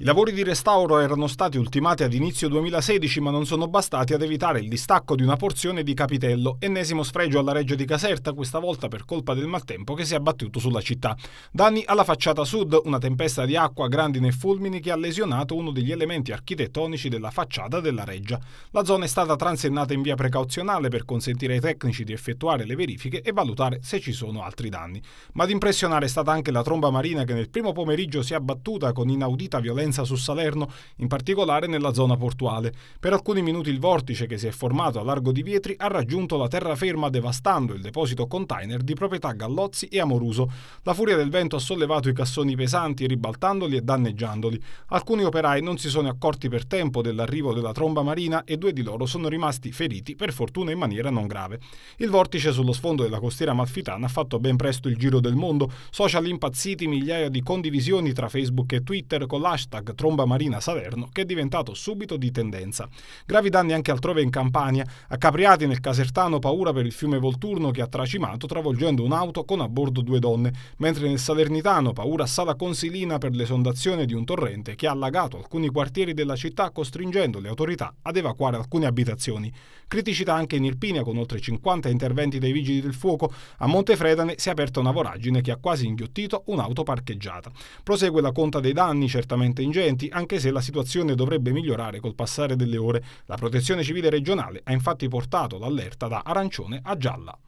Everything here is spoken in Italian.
I lavori di restauro erano stati ultimati ad inizio 2016 ma non sono bastati ad evitare il distacco di una porzione di capitello, ennesimo sfregio alla Reggio di Caserta, questa volta per colpa del maltempo che si è abbattuto sulla città. Danni alla facciata sud, una tempesta di acqua, grandine e fulmini che ha lesionato uno degli elementi architettonici della facciata della Reggia. La zona è stata transennata in via precauzionale per consentire ai tecnici di effettuare le verifiche e valutare se ci sono altri danni. Ma ad impressionare è stata anche la tromba marina che nel primo pomeriggio si è abbattuta con inaudita violenza influenza su Salerno, in particolare nella zona portuale. Per alcuni minuti il vortice che si è formato a largo di Vietri ha raggiunto la terraferma devastando il deposito container di proprietà Gallozzi e Amoruso. La furia del vento ha sollevato i cassoni pesanti ribaltandoli e danneggiandoli. Alcuni operai non si sono accorti per tempo dell'arrivo della tromba marina e due di loro sono rimasti feriti, per fortuna in maniera non grave. Il vortice sullo sfondo della costiera malfitana ha fatto ben presto il giro del mondo, social impazziti migliaia di condivisioni tra Facebook e Twitter con l'hashtag hashtag Tromba Marina Salerno che è diventato subito di tendenza. Gravi danni anche altrove in Campania, a Capriati nel Casertano paura per il fiume Volturno che ha tracimato travolgendo un'auto con a bordo due donne, mentre nel Salernitano paura a Sala Consilina per l'esondazione di un torrente che ha allagato alcuni quartieri della città costringendo le autorità ad evacuare alcune abitazioni. Criticità anche in Irpinia con oltre 50 interventi dei vigili del fuoco, a Montefredane si è aperta una voragine che ha quasi inghiottito un'auto parcheggiata. Prosegue la conta dei danni certamente in contingenti, anche se la situazione dovrebbe migliorare col passare delle ore. La protezione civile regionale ha infatti portato l'allerta da arancione a gialla.